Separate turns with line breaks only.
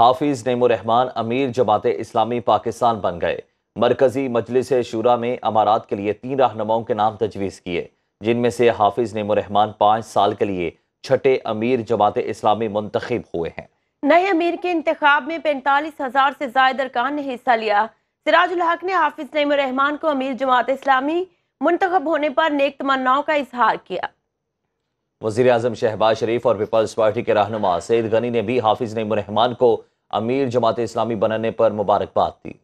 हाफिज नईमान अमीर जमात इस्लामी पाकिस्तान बन गए मरकजी मजलिस शुरा में अमारात के लिए तीन रहनुमाओं के नाम तजवीज़ किए जिनमें से हाफिज नईमान पाँच साल के लिए छठे अमीर जमात इस्लामी मुंतखब हुए हैं
नए अमीर के इंतब में पैंतालीस हजार से जायद अरकान ने हिस्सा लिया सिराजुल हक ने हाफिज नईमान को अमीर जमात इस्लामी मुंतखब होने पर नेक तमन्नाओं का इजहार किया
वजीर अजम शहबाज शरीफ और पीपल्स पार्टी के रहनमा सैद गनी ने भी हाफिज नईमान को अमीर जमात इस्लामी बनने पर मुबारकबाद दी